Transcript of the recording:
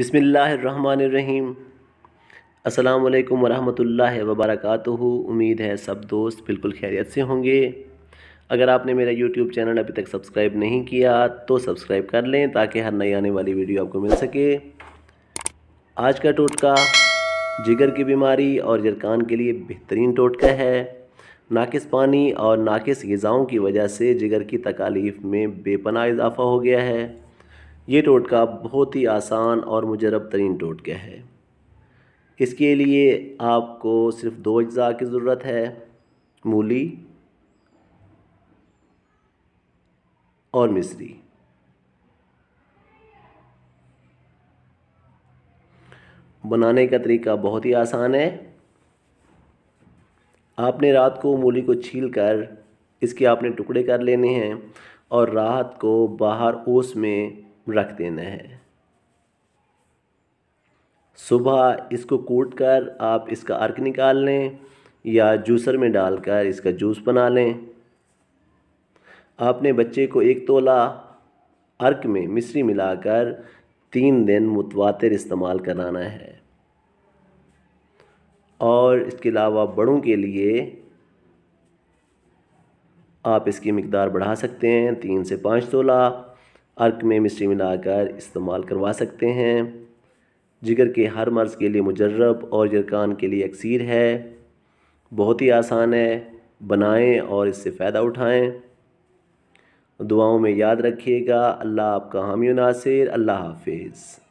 बिसमीम् अल्लाम वरहमल वबरक उम्मीद है सब दोस्त बिल्कुल खैरियत से होंगे अगर आपने मेरा यूट्यूब चैनल अभी तक सब्सक्राइब नहीं किया तो सब्सक्राइब कर लें ताकि हर नई आने वाली वीडियो आपको मिल सके आज का टोटका जिगर की बीमारी और जरकान के लिए बेहतरीन टोटका है नाकिस पानी और नाकिस गज़ाओं की वजह से जिगर की तकालीफ़ में बेपना इजाफा हो गया है ये टोटका बहुत ही आसान और मुजरब तरीन टोटका है इसके लिए आपको सिर्फ दो अज्जा की ज़रूरत है मूली और मिश्री बनाने का तरीका बहुत ही आसान है आपने रात को मूली को छील कर इसके आपने टुकड़े कर लेने हैं और रात को बाहर ओस में रख देना है सुबह इसको कूट कर आप इसका अर्क निकाल लें या जूसर में डालकर इसका जूस बना लें आपने बच्चे को एक तोला अर्क में मिश्री मिलाकर तीन दिन मुतवातर इस्तेमाल कराना है और इसके अलावा बड़ों के लिए आप इसकी मकदार बढ़ा सकते हैं तीन से पाँच तोला अर्क में मिश्री मिलाकर इस्तेमाल करवा सकते हैं जिगर के हर मर्ज़ के लिए मुजरब और जरकान के लिए अक्सर है बहुत ही आसान है बनाएं और इससे फ़ायदा उठाएं दुआओं में याद रखिएगा अल्लाह आपका हामी नासिर अल्लाह हाफिज़